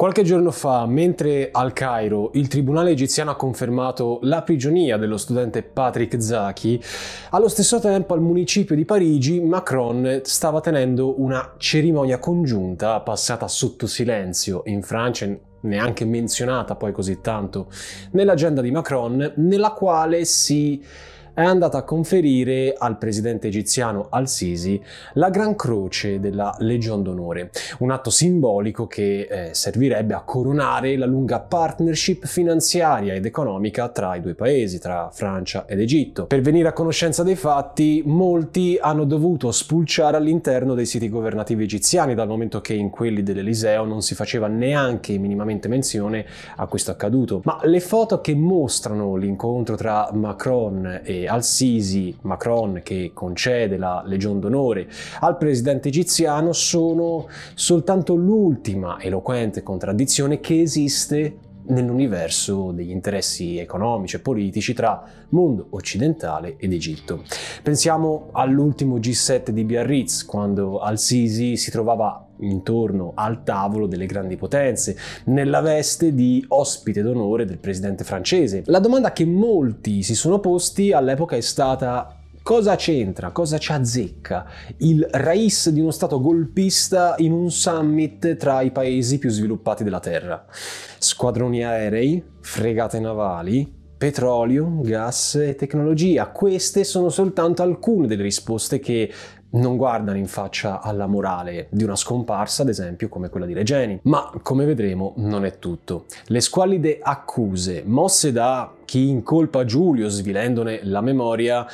Qualche giorno fa, mentre al Cairo il tribunale egiziano ha confermato la prigionia dello studente Patrick Zaki, allo stesso tempo al municipio di Parigi Macron stava tenendo una cerimonia congiunta passata sotto silenzio in Francia neanche menzionata poi così tanto nell'agenda di Macron, nella quale si è andata a conferire al presidente egiziano al-Sisi la Gran Croce della Legion d'Onore, un atto simbolico che eh, servirebbe a coronare la lunga partnership finanziaria ed economica tra i due paesi, tra Francia ed Egitto. Per venire a conoscenza dei fatti, molti hanno dovuto spulciare all'interno dei siti governativi egiziani, dal momento che in quelli dell'Eliseo non si faceva neanche minimamente menzione a questo accaduto. Ma le foto che mostrano l'incontro tra Macron e al-Sisi, Macron che concede la Legion d'onore al presidente egiziano sono soltanto l'ultima eloquente contraddizione che esiste nell'universo degli interessi economici e politici tra mondo occidentale ed Egitto. Pensiamo all'ultimo G7 di Biarritz, quando Al-Sisi si trovava intorno al tavolo delle grandi potenze, nella veste di ospite d'onore del presidente francese. La domanda che molti si sono posti all'epoca è stata Cosa c'entra, cosa ci azzecca il rais di uno stato golpista in un summit tra i paesi più sviluppati della Terra? Squadroni aerei, fregate navali, petrolio, gas e tecnologia. Queste sono soltanto alcune delle risposte che non guardano in faccia alla morale di una scomparsa, ad esempio come quella di Regeni. Ma come vedremo non è tutto. Le squallide accuse mosse da chi incolpa Giulio svilendone la memoria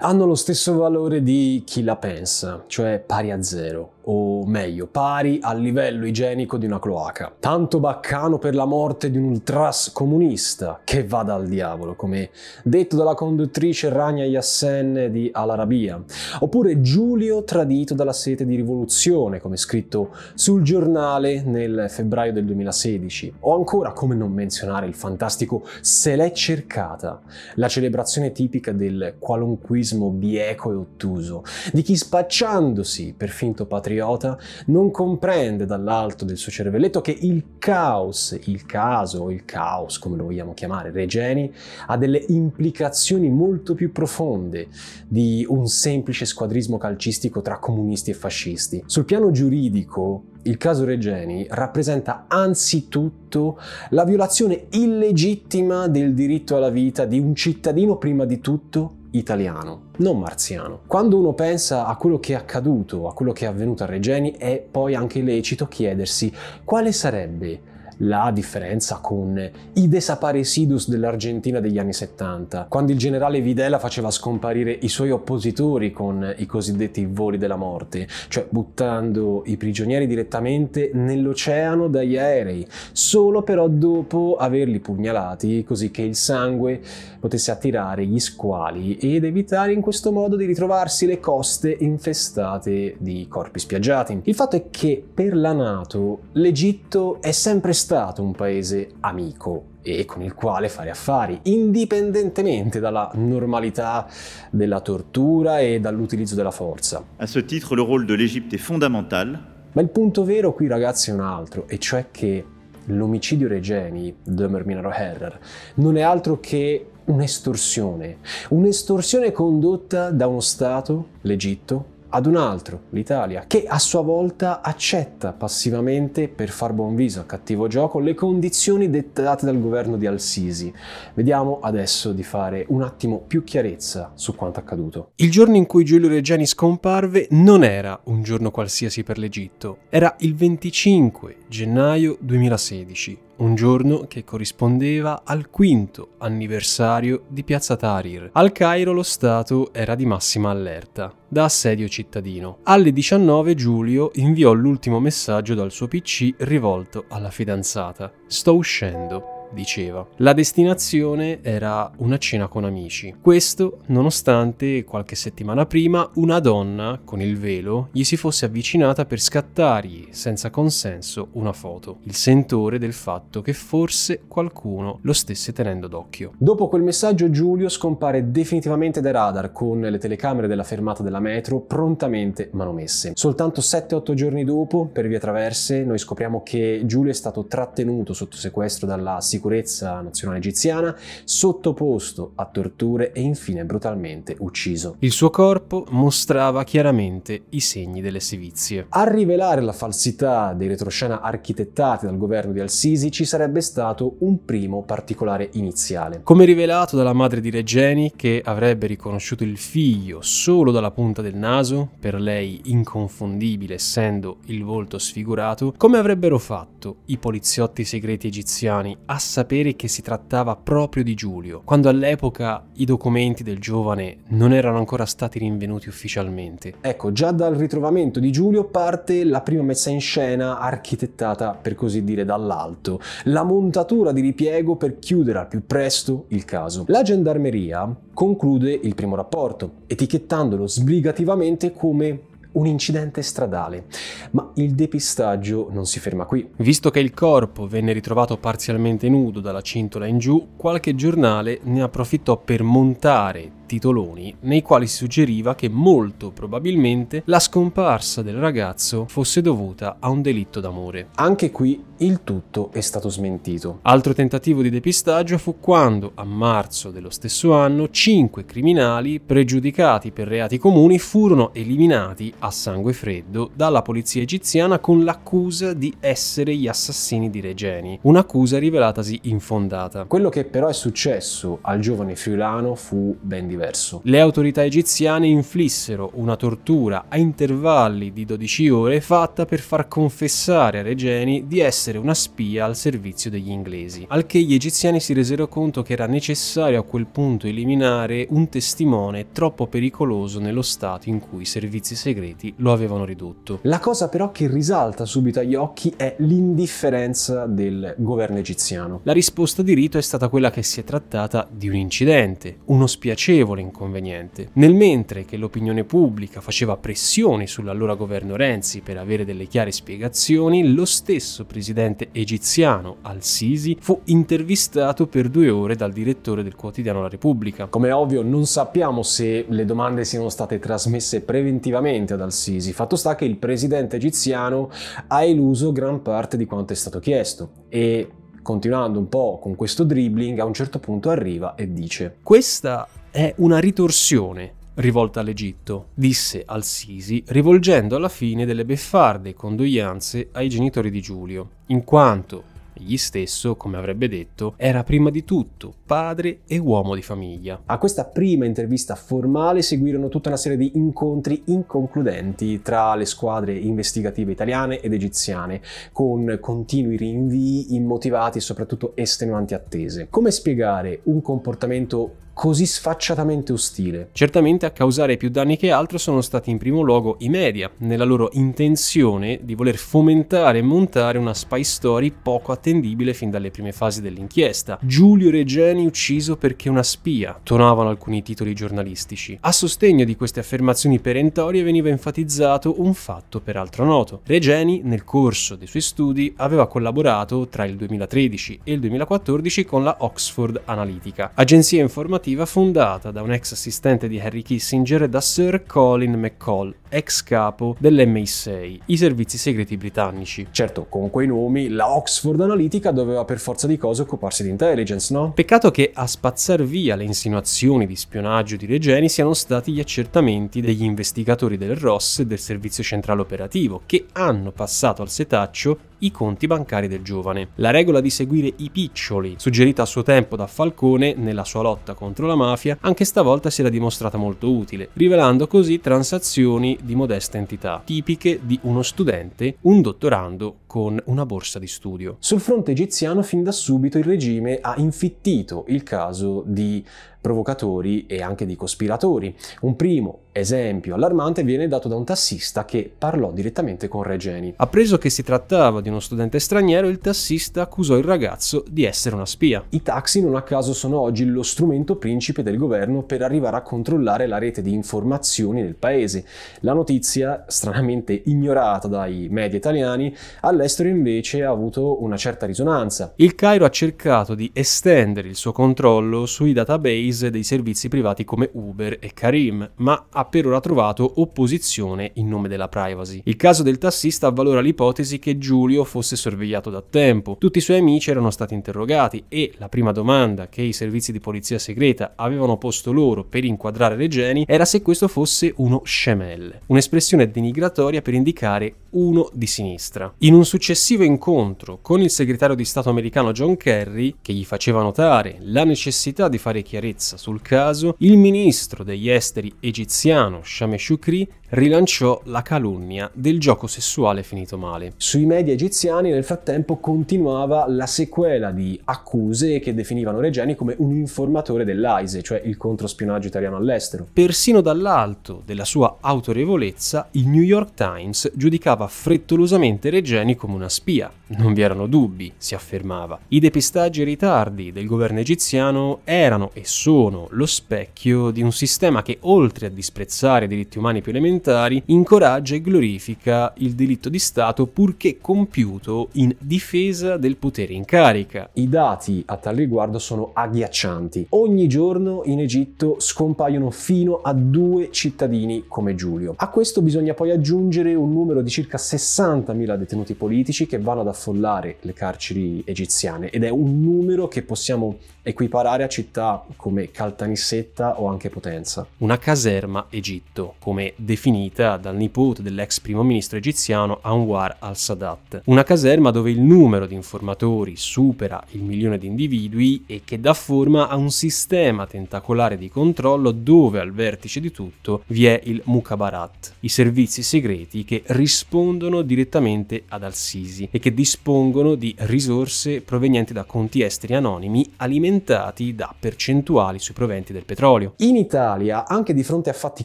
hanno lo stesso valore di chi la pensa, cioè pari a zero, o meglio, pari al livello igienico di una cloaca. Tanto baccano per la morte di un ultras comunista che vada al diavolo, come detto dalla conduttrice Rania Yassen di Al Arabia. Oppure Giulio Giulio tradito dalla sete di rivoluzione, come scritto sul giornale nel febbraio del 2016, o ancora come non menzionare il fantastico Se l'è cercata, la celebrazione tipica del qualunquismo bieco e ottuso, di chi spacciandosi per finto patriota non comprende dall'alto del suo cervelletto che il caos, il caso o il caos, come lo vogliamo chiamare, Regeni, ha delle implicazioni molto più profonde di un semplice squadrismo calcistico calcistico tra comunisti e fascisti. Sul piano giuridico, il caso Regeni rappresenta anzitutto la violazione illegittima del diritto alla vita di un cittadino prima di tutto italiano, non marziano. Quando uno pensa a quello che è accaduto, a quello che è avvenuto a Regeni, è poi anche lecito chiedersi quale sarebbe la differenza con i desaparecidos dell'Argentina degli anni 70, quando il generale Videla faceva scomparire i suoi oppositori con i cosiddetti voli della morte, cioè buttando i prigionieri direttamente nell'oceano dagli aerei, solo però dopo averli pugnalati così che il sangue potesse attirare gli squali ed evitare in questo modo di ritrovarsi le coste infestate di corpi spiaggiati. Il fatto è che per la Nato l'Egitto è sempre stato stato un paese amico e con il quale fare affari, indipendentemente dalla normalità della tortura e dall'utilizzo della forza. A questo titolo il ruolo dell'Egitto è fondamentale. Ma il punto vero qui, ragazzi, è un altro, e cioè che l'omicidio Regeni, de Merminaro Herrer, non è altro che un'estorsione. Un'estorsione condotta da uno Stato, l'Egitto, ad un altro, l'Italia, che a sua volta accetta passivamente, per far buon viso a cattivo gioco, le condizioni dettate dal governo di Al-Sisi. Vediamo adesso di fare un attimo più chiarezza su quanto accaduto. Il giorno in cui Giulio Reggiani scomparve non era un giorno qualsiasi per l'Egitto, era il 25 gennaio 2016 un giorno che corrispondeva al quinto anniversario di Piazza Tahrir. Al Cairo lo Stato era di massima allerta, da assedio cittadino. Alle 19 Giulio inviò l'ultimo messaggio dal suo PC rivolto alla fidanzata. Sto uscendo diceva. La destinazione era una cena con amici. Questo nonostante qualche settimana prima una donna con il velo gli si fosse avvicinata per scattargli, senza consenso, una foto. Il sentore del fatto che forse qualcuno lo stesse tenendo d'occhio. Dopo quel messaggio Giulio scompare definitivamente dai radar con le telecamere della fermata della metro prontamente manomesse. Soltanto 7-8 giorni dopo, per via traverse, noi scopriamo che Giulio è stato trattenuto sotto sequestro dalla sicurezza sicurezza nazionale egiziana, sottoposto a torture e infine brutalmente ucciso. Il suo corpo mostrava chiaramente i segni delle sevizie. A rivelare la falsità dei retroscena architettati dal governo di Al-Sisi ci sarebbe stato un primo particolare iniziale. Come rivelato dalla madre di Regeni, che avrebbe riconosciuto il figlio solo dalla punta del naso, per lei inconfondibile essendo il volto sfigurato, come avrebbero fatto i poliziotti segreti egiziani a sapere che si trattava proprio di Giulio, quando all'epoca i documenti del giovane non erano ancora stati rinvenuti ufficialmente. Ecco, già dal ritrovamento di Giulio parte la prima messa in scena architettata, per così dire, dall'alto, la montatura di ripiego per chiudere al più presto il caso. La gendarmeria conclude il primo rapporto, etichettandolo sbrigativamente come un incidente stradale. Ma il depistaggio non si ferma qui. Visto che il corpo venne ritrovato parzialmente nudo dalla cintola in giù, qualche giornale ne approfittò per montare titoloni nei quali si suggeriva che molto probabilmente la scomparsa del ragazzo fosse dovuta a un delitto d'amore. Anche qui il tutto è stato smentito. Altro tentativo di depistaggio fu quando, a marzo dello stesso anno, cinque criminali pregiudicati per reati comuni furono eliminati a sangue freddo dalla polizia egiziana con l'accusa di essere gli assassini di Regeni, un'accusa rivelatasi infondata. Quello che però è successo al giovane friulano fu ben diverso diverso. Le autorità egiziane inflissero una tortura a intervalli di 12 ore fatta per far confessare a Regeni di essere una spia al servizio degli inglesi, al che gli egiziani si resero conto che era necessario a quel punto eliminare un testimone troppo pericoloso nello stato in cui i servizi segreti lo avevano ridotto. La cosa però che risalta subito agli occhi è l'indifferenza del governo egiziano. La risposta di rito è stata quella che si è trattata di un incidente, uno spiacevole notevole inconveniente. Nel mentre che l'opinione pubblica faceva pressioni sull'allora governo Renzi per avere delle chiare spiegazioni, lo stesso presidente egiziano al-Sisi fu intervistato per due ore dal direttore del quotidiano La Repubblica. Come ovvio non sappiamo se le domande siano state trasmesse preventivamente ad al-Sisi, fatto sta che il presidente egiziano ha eluso gran parte di quanto è stato chiesto e continuando un po' con questo dribbling, a un certo punto arriva e dice: Questa è una ritorsione rivolta all'Egitto, disse al Sisi, rivolgendo alla fine delle beffarde condoglianze ai genitori di Giulio, in quanto Egli stesso, come avrebbe detto, era prima di tutto padre e uomo di famiglia. A questa prima intervista formale seguirono tutta una serie di incontri inconcludenti tra le squadre investigative italiane ed egiziane, con continui rinvii immotivati e soprattutto estenuanti attese. Come spiegare un comportamento così sfacciatamente ostile. Certamente a causare più danni che altro sono stati in primo luogo i media, nella loro intenzione di voler fomentare e montare una spy story poco attendibile fin dalle prime fasi dell'inchiesta. Giulio Regeni ucciso perché una spia, tonavano alcuni titoli giornalistici. A sostegno di queste affermazioni perentorie veniva enfatizzato un fatto peraltro noto. Regeni, nel corso dei suoi studi, aveva collaborato tra il 2013 e il 2014 con la Oxford Analytica, agenzia informativa cooperativa fondata da un ex assistente di Henry Kissinger e da Sir Colin McCall, ex capo dell'MI6, i servizi segreti britannici. Certo, con quei nomi la Oxford Analytica doveva per forza di cose occuparsi di intelligence, no? Peccato che a spazzar via le insinuazioni di spionaggio di Regeni siano stati gli accertamenti degli investigatori del ROS e del Servizio Centrale Operativo, che hanno passato al setaccio i conti bancari del giovane. La regola di seguire i piccioli, suggerita a suo tempo da Falcone nella sua lotta contro la mafia, anche stavolta si era dimostrata molto utile, rivelando così transazioni di modesta entità, tipiche di uno studente, un dottorando con una borsa di studio. Sul fronte egiziano fin da subito il regime ha infittito il caso di provocatori e anche di cospiratori. Un primo esempio allarmante viene dato da un tassista che parlò direttamente con Regeni. Appreso che si trattava di uno studente straniero, il tassista accusò il ragazzo di essere una spia. I taxi non a caso sono oggi lo strumento principe del governo per arrivare a controllare la rete di informazioni del paese. La notizia, stranamente ignorata dai media italiani, all'estero invece ha avuto una certa risonanza. Il Cairo ha cercato di estendere il suo controllo sui database rise dei servizi privati come Uber e Karim, ma ha per ora trovato opposizione in nome della privacy. Il caso del tassista avvalora l'ipotesi che Giulio fosse sorvegliato da tempo, tutti i suoi amici erano stati interrogati e la prima domanda che i servizi di polizia segreta avevano posto loro per inquadrare Regeni era se questo fosse uno scemelle, un'espressione denigratoria per indicare uno di sinistra. In un successivo incontro con il segretario di Stato americano John Kerry, che gli faceva notare la necessità di fare chiarezza chiarezza sul caso, il ministro degli esteri egiziano Shameh Shoukri rilanciò la calunnia del gioco sessuale finito male. Sui media egiziani nel frattempo continuava la sequela di accuse che definivano Regeni come un informatore dell'AISE, cioè il controspionaggio italiano all'estero. Persino dall'alto della sua autorevolezza, il New York Times giudicava frettolosamente Regeni come una spia. Non vi erano dubbi, si affermava. I depistaggi e ritardi del governo egiziano erano e sono sono lo specchio di un sistema che oltre a disprezzare i diritti umani più elementari, incoraggia e glorifica il delitto di Stato purché compiuto in difesa del potere in carica. I dati a tal riguardo sono agghiaccianti. Ogni giorno in Egitto scompaiono fino a due cittadini come Giulio. A questo bisogna poi aggiungere un numero di circa 60.000 detenuti politici che vanno ad affollare le carceri egiziane ed è un numero che possiamo equiparare a città come Caltanissetta o anche Potenza. Una caserma Egitto, come definita dal nipote dell'ex primo ministro egiziano Anwar al-Sadat. Una caserma dove il numero di informatori supera il milione di individui e che dà forma a un sistema tentacolare di controllo dove al vertice di tutto vi è il Mukabarat, i servizi segreti che rispondono direttamente ad al-Sisi e che dispongono di risorse provenienti da conti esteri anonimi alimentati alimentati da percentuali sui proventi del petrolio. In Italia, anche di fronte a fatti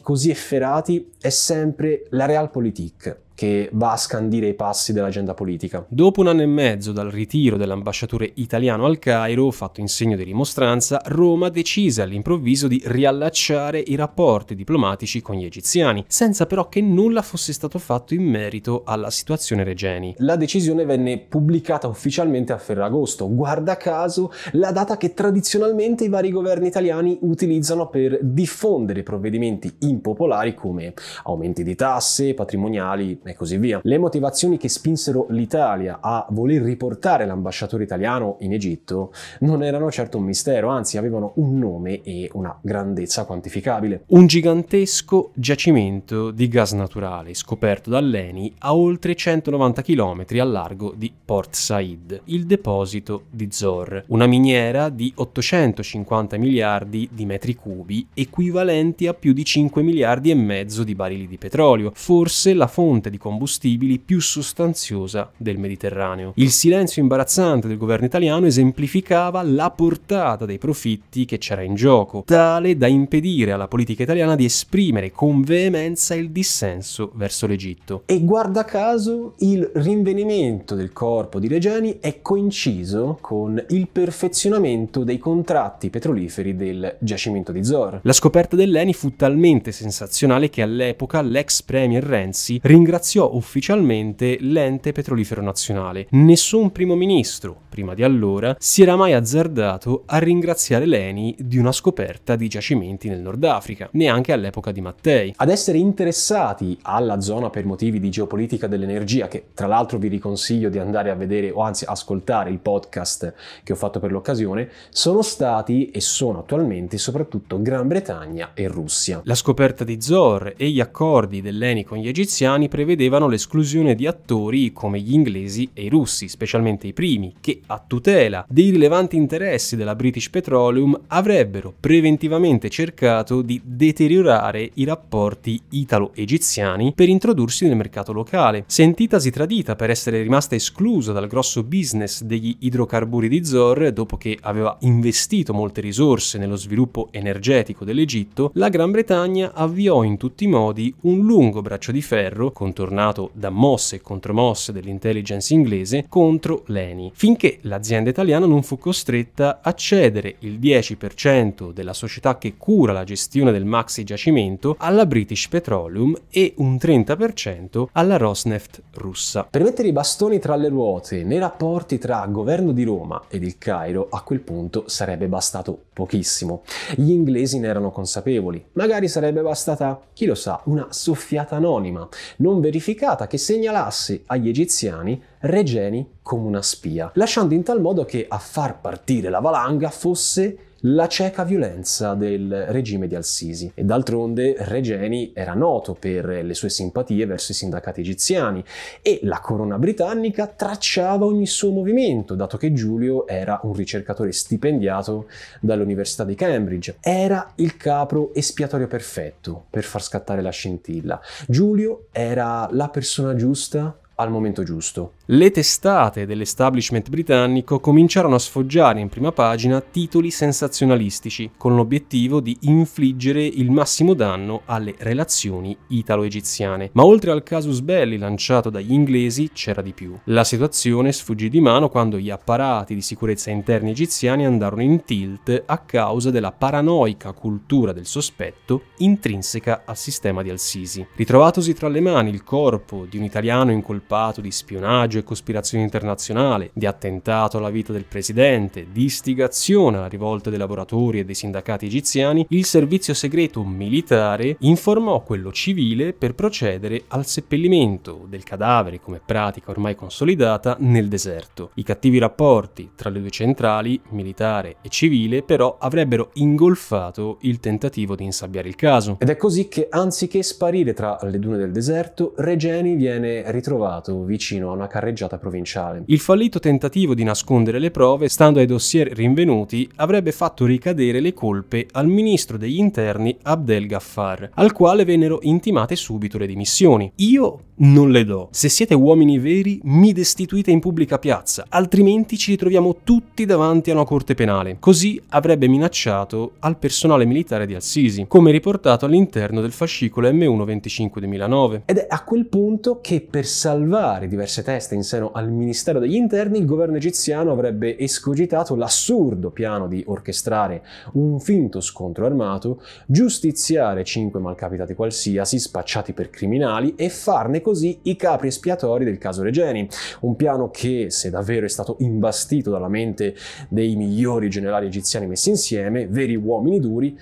così efferati, è sempre la Realpolitik che va a scandire i passi dell'agenda politica. Dopo un anno e mezzo dal ritiro dell'ambasciatore italiano al Cairo, fatto in segno di rimostranza, Roma decise all'improvviso di riallacciare i rapporti diplomatici con gli egiziani, senza però che nulla fosse stato fatto in merito alla situazione Regeni. La decisione venne pubblicata ufficialmente a Ferragosto, guarda caso la data che tradizionalmente i vari governi italiani utilizzano per diffondere provvedimenti impopolari come aumenti di tasse, patrimoniali e così via. Le motivazioni che spinsero l'Italia a voler riportare l'ambasciatore italiano in Egitto non erano certo un mistero, anzi avevano un nome e una grandezza quantificabile. Un gigantesco giacimento di gas naturale scoperto dall'ENI a oltre 190 km a largo di Port Said, il deposito di Zor, una miniera di 850 miliardi di metri cubi equivalenti a più di 5 miliardi e mezzo di barili di petrolio, forse la fonte di combustibili più sostanziosa del Mediterraneo. Il silenzio imbarazzante del governo italiano esemplificava la portata dei profitti che c'era in gioco, tale da impedire alla politica italiana di esprimere con veemenza il dissenso verso l'Egitto. E guarda caso il rinvenimento del corpo di Regeni è coinciso con il perfezionamento dei contratti petroliferi del giacimento di Zor. La scoperta dell'Eni fu talmente sensazionale che all'epoca l'ex premier Renzi ringraziò ringraziò ufficialmente l'ente petrolifero nazionale. Nessun primo ministro, prima di allora, si era mai azzardato a ringraziare l'ENI di una scoperta di giacimenti nel Nord Africa, neanche all'epoca di Mattei. Ad essere interessati alla zona per motivi di geopolitica dell'energia, che tra l'altro vi riconsiglio di andare a vedere o anzi ascoltare il podcast che ho fatto per l'occasione, sono stati e sono attualmente soprattutto Gran Bretagna e Russia. La scoperta di Zor e gli accordi dell'ENI con gli egiziani prevedono prevedevano l'esclusione di attori come gli inglesi e i russi, specialmente i primi, che a tutela dei rilevanti interessi della British Petroleum avrebbero preventivamente cercato di deteriorare i rapporti italo-egiziani per introdursi nel mercato locale. Sentitasi tradita per essere rimasta esclusa dal grosso business degli idrocarburi di Zor dopo che aveva investito molte risorse nello sviluppo energetico dell'Egitto, la Gran Bretagna avviò in tutti i modi un lungo braccio di ferro contro ritornato da mosse e contromosse dell'intelligence inglese contro l'ENI, finché l'azienda italiana non fu costretta a cedere il 10% della società che cura la gestione del maxi giacimento alla British Petroleum e un 30% alla Rosneft russa. Per mettere i bastoni tra le ruote nei rapporti tra governo di Roma ed il Cairo, a quel punto sarebbe bastato pochissimo. Gli inglesi ne erano consapevoli, magari sarebbe bastata, chi lo sa, una soffiata anonima, non verificata verificata che segnalasse agli egiziani Regeni come una spia, lasciando in tal modo che a far partire la valanga fosse la cieca violenza del regime di Al-Sisi. E d'altronde Regeni era noto per le sue simpatie verso i sindacati egiziani e la corona britannica tracciava ogni suo movimento, dato che Giulio era un ricercatore stipendiato dall'Università di Cambridge. Era il capro espiatorio perfetto per far scattare la scintilla. Giulio era la persona giusta al momento giusto. Le testate dell'establishment britannico cominciarono a sfoggiare in prima pagina titoli sensazionalistici, con l'obiettivo di infliggere il massimo danno alle relazioni italo-egiziane. Ma oltre al casus belli lanciato dagli inglesi c'era di più. La situazione sfuggì di mano quando gli apparati di sicurezza interni egiziani andarono in tilt a causa della paranoica cultura del sospetto intrinseca al sistema di Al-Sisi. Ritrovatosi tra le mani il corpo di un italiano incolpato incolpato di spionaggio e cospirazione internazionale, di attentato alla vita del presidente, di istigazione alla rivolta dei lavoratori e dei sindacati egiziani, il servizio segreto militare informò quello civile per procedere al seppellimento del cadavere come pratica ormai consolidata nel deserto. I cattivi rapporti tra le due centrali, militare e civile, però avrebbero ingolfato il tentativo di insabbiare il caso. Ed è così che anziché sparire tra le dune del deserto, Regeni viene ritrovato trovato vicino a una carreggiata provinciale. Il fallito tentativo di nascondere le prove, stando ai dossier rinvenuti, avrebbe fatto ricadere le colpe al ministro degli interni Abdel Gaffar, al quale vennero intimate subito le dimissioni. Io non le do. Se siete uomini veri, mi destituite in pubblica piazza, altrimenti ci ritroviamo tutti davanti a una corte penale. Così avrebbe minacciato al personale militare di Al-Sisi, come riportato all'interno del fascicolo M1-25 2009. Ed è a quel punto che per salvare diverse teste in seno al Ministero degli Interni, il governo egiziano avrebbe escogitato l'assurdo piano di orchestrare un finto scontro armato, giustiziare cinque malcapitati qualsiasi, spacciati per criminali e farne così i capri espiatori del caso Regeni, un piano che, se davvero è stato imbastito dalla mente dei migliori generali egiziani messi insieme, veri uomini duri,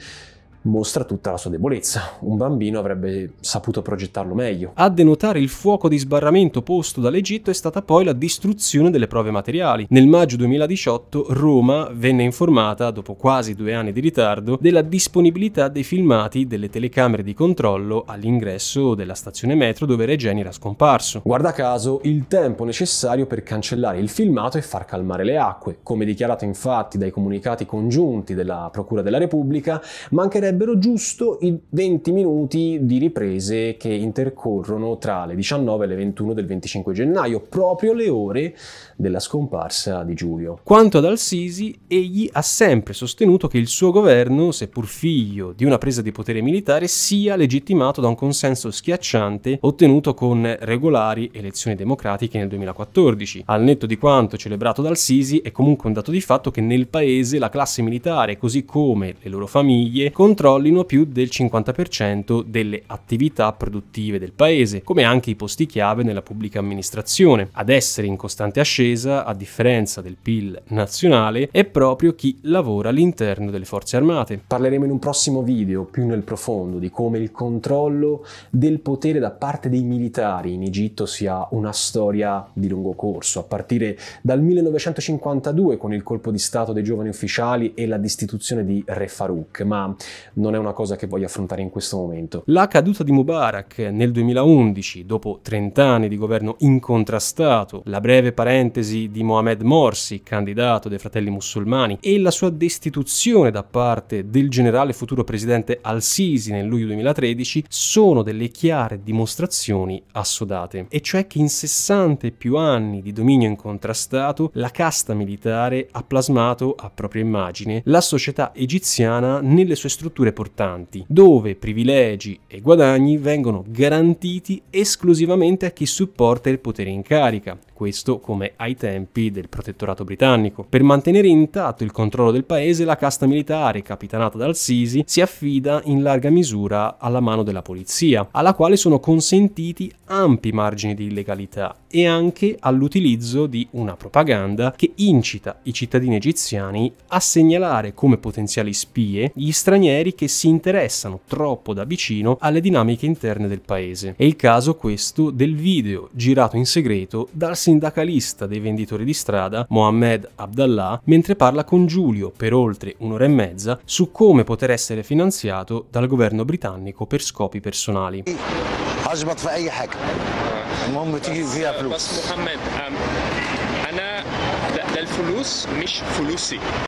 mostra tutta la sua debolezza. Un bambino avrebbe saputo progettarlo meglio. A denotare il fuoco di sbarramento posto dall'Egitto è stata poi la distruzione delle prove materiali. Nel maggio 2018 Roma venne informata, dopo quasi due anni di ritardo, della disponibilità dei filmati delle telecamere di controllo all'ingresso della stazione metro dove Regeni era scomparso. Guarda caso, il tempo necessario per cancellare il filmato e far calmare le acque. Come dichiarato infatti dai comunicati congiunti della Procura della Repubblica, mancherebbe sarebbero giusto i 20 minuti di riprese che intercorrono tra le 19 e le 21 del 25 gennaio, proprio le ore della scomparsa di Giulio. Quanto ad Al-Sisi, egli ha sempre sostenuto che il suo governo, seppur figlio di una presa di potere militare, sia legittimato da un consenso schiacciante ottenuto con regolari elezioni democratiche nel 2014. Al netto di quanto celebrato dal Sisi, è comunque un dato di fatto che nel paese la classe militare, così come le loro famiglie, contano controllino più del 50% delle attività produttive del paese, come anche i posti chiave nella pubblica amministrazione. Ad essere in costante ascesa, a differenza del PIL nazionale, è proprio chi lavora all'interno delle forze armate. Parleremo in un prossimo video più nel profondo di come il controllo del potere da parte dei militari in Egitto sia una storia di lungo corso, a partire dal 1952 con il colpo di Stato dei giovani ufficiali e la distituzione di Re Farouk, ma non è una cosa che voglio affrontare in questo momento. La caduta di Mubarak nel 2011, dopo 30 anni di governo incontrastato, la breve parentesi di Mohamed Morsi, candidato dei fratelli musulmani, e la sua destituzione da parte del generale futuro presidente al-Sisi nel luglio 2013, sono delle chiare dimostrazioni assodate. E cioè che in 60 e più anni di dominio incontrastato, la casta militare ha plasmato a propria immagine la società egiziana nelle sue strutture strutture portanti, dove privilegi e guadagni vengono garantiti esclusivamente a chi supporta il potere in carica, questo come ai tempi del protettorato britannico. Per mantenere intatto il controllo del paese, la casta militare, capitanata dal Sisi, si affida in larga misura alla mano della polizia, alla quale sono consentiti ampi margini di illegalità e anche all'utilizzo di una propaganda che incita i cittadini egiziani a segnalare come potenziali spie gli stranieri che si interessano troppo da vicino alle dinamiche interne del paese. È il caso questo del video girato in segreto dal signor sindacalista dei venditori di strada, Mohamed Abdallah, mentre parla con Giulio per oltre un'ora e mezza su come poter essere finanziato dal governo britannico per scopi personali.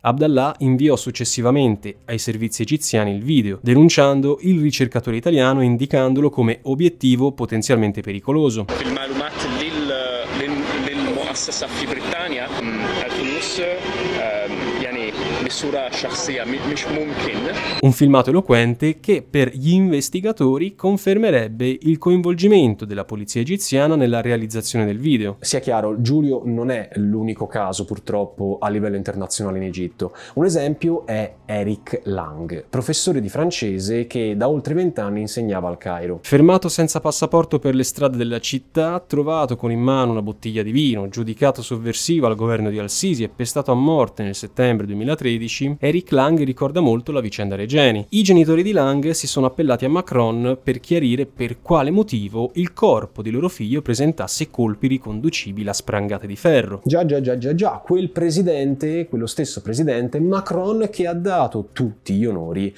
Abdallah inviò successivamente ai servizi egiziani il video, denunciando il ricercatore italiano e indicandolo come obiettivo potenzialmente pericoloso. essa fibra está Un filmato eloquente che per gli investigatori confermerebbe il coinvolgimento della polizia egiziana nella realizzazione del video. Sia chiaro, Giulio non è l'unico caso purtroppo a livello internazionale in Egitto. Un esempio è Eric Lang, professore di francese che da oltre vent'anni insegnava al Cairo. Fermato senza passaporto per le strade della città, trovato con in mano una bottiglia di vino, giudicato sovversivo al governo di Al-Sisi e pestato a morte nel settembre 2013, politici, Eric Lang ricorda molto la vicenda Regeni. I genitori di Lang si sono appellati a Macron per chiarire per quale motivo il corpo di loro figlio presentasse colpi riconducibili a sprangate di ferro. Già, già, già, già, già, quel presidente, quello stesso presidente, Macron che ha dato tutti gli onori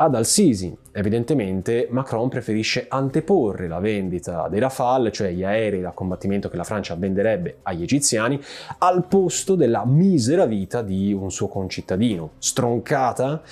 ad Al-Sisi, evidentemente, Macron preferisce anteporre la vendita dei Rafale, cioè gli aerei da combattimento che la Francia venderebbe agli egiziani, al posto della misera vita di un suo concittadino. Stroncata?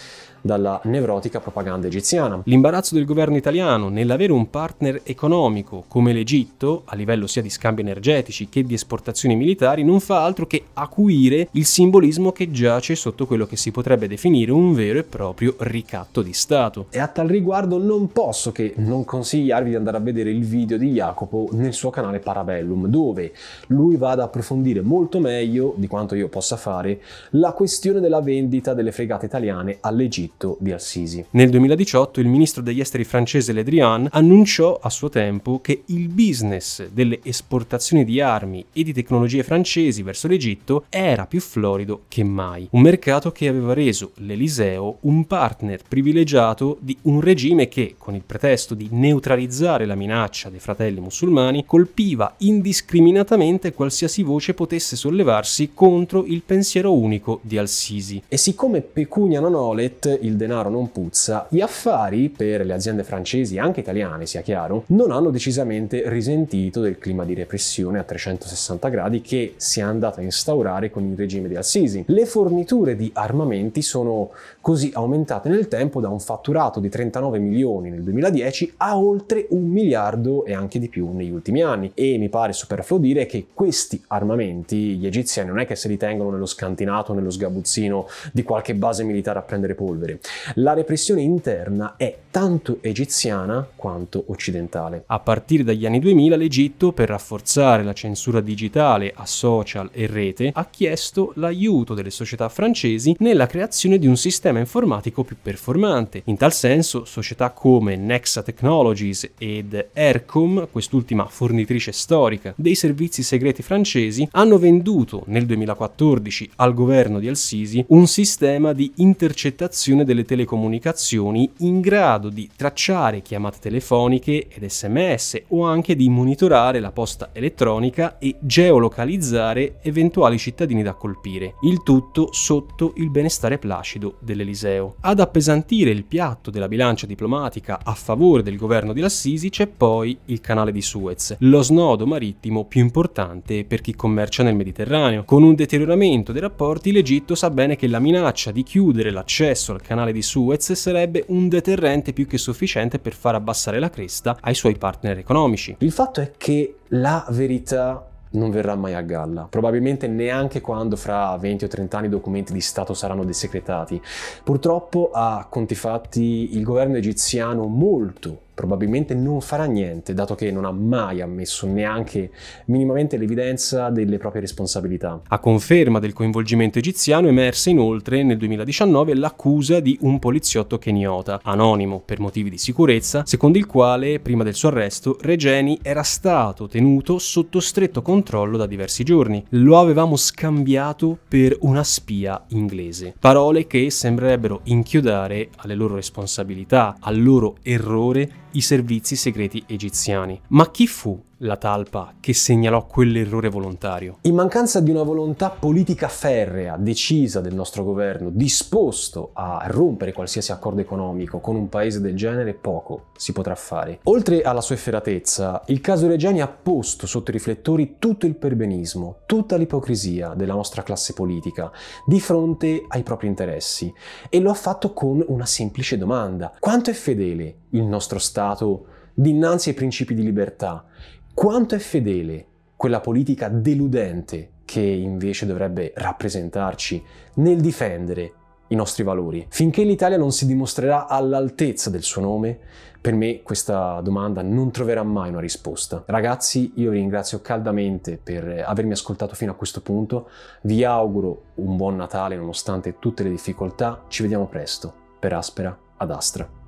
dalla nevrotica propaganda egiziana. L'imbarazzo del governo italiano nell'avere un partner economico come l'Egitto, a livello sia di scambi energetici che di esportazioni militari, non fa altro che acuire il simbolismo che giace sotto quello che si potrebbe definire un vero e proprio ricatto di Stato. E a tal riguardo non posso che non consigliarvi di andare a vedere il video di Jacopo nel suo canale Parabellum, dove lui va ad approfondire molto meglio di quanto io possa fare la questione della vendita delle fregate italiane all'Egitto Egitto di Al-Sisi. Nel 2018 il ministro degli esteri francese Le Drian annunciò a suo tempo che il business delle esportazioni di armi e di tecnologie francesi verso l'Egitto era più florido che mai, un mercato che aveva reso l'Eliseo un partner privilegiato di un regime che, con il pretesto di neutralizzare la minaccia dei fratelli musulmani, colpiva indiscriminatamente qualsiasi voce potesse sollevarsi contro il pensiero unico di Al-Sisi. E siccome Pecunia Nonolet, il denaro non puzza, gli affari per le aziende francesi e anche italiane, sia chiaro, non hanno decisamente risentito del clima di repressione a 360 gradi che si è andata a instaurare con il regime di Assisi. Le forniture di armamenti sono così aumentate nel tempo da un fatturato di 39 milioni nel 2010 a oltre un miliardo e anche di più negli ultimi anni. E mi pare superfluo dire che questi armamenti gli egiziani non è che se li tengono nello scantinato, nello sgabuzzino di qualche base militare a prendere polvere, la repressione interna è tanto egiziana quanto occidentale. A partire dagli anni 2000 l'Egitto, per rafforzare la censura digitale a social e rete, ha chiesto l'aiuto delle società francesi nella creazione di un sistema informatico più performante. In tal senso, società come Nexa Technologies ed Aircom, quest'ultima fornitrice storica dei servizi segreti francesi, hanno venduto nel 2014 al governo di Al-Sisi un sistema di intercettazione gestione delle telecomunicazioni in grado di tracciare chiamate telefoniche ed sms o anche di monitorare la posta elettronica e geolocalizzare eventuali cittadini da colpire, il tutto sotto il benestare placido dell'Eliseo. Ad appesantire il piatto della bilancia diplomatica a favore del governo di Lassisi c'è poi il canale di Suez, lo snodo marittimo più importante per chi commercia nel Mediterraneo. Con un deterioramento dei rapporti l'Egitto sa bene che la minaccia di chiudere l'accesso al canale di Suez sarebbe un deterrente più che sufficiente per far abbassare la cresta ai suoi partner economici. Il fatto è che la verità non verrà mai a galla, probabilmente neanche quando fra 20 o 30 anni i documenti di Stato saranno desecretati. Purtroppo a conti fatti il governo egiziano molto probabilmente non farà niente, dato che non ha mai ammesso neanche minimamente l'evidenza delle proprie responsabilità. A conferma del coinvolgimento egiziano emerse inoltre nel 2019 l'accusa di un poliziotto keniota, anonimo per motivi di sicurezza, secondo il quale, prima del suo arresto, Regeni era stato tenuto sotto stretto controllo da diversi giorni. Lo avevamo scambiato per una spia inglese. Parole che sembrerebbero inchiodare alle loro responsabilità, al loro errore i servizi segreti egiziani. Ma chi fu la talpa che segnalò quell'errore volontario. In mancanza di una volontà politica ferrea, decisa del nostro governo, disposto a rompere qualsiasi accordo economico con un paese del genere, poco si potrà fare. Oltre alla sua efferatezza, il caso Regeni ha posto sotto i riflettori tutto il perbenismo, tutta l'ipocrisia della nostra classe politica di fronte ai propri interessi e lo ha fatto con una semplice domanda. Quanto è fedele il nostro Stato dinanzi ai principi di libertà quanto è fedele quella politica deludente che invece dovrebbe rappresentarci nel difendere i nostri valori. Finché l'Italia non si dimostrerà all'altezza del suo nome, per me questa domanda non troverà mai una risposta. Ragazzi, io vi ringrazio caldamente per avermi ascoltato fino a questo punto, vi auguro un buon Natale nonostante tutte le difficoltà, ci vediamo presto per Aspera ad Astra.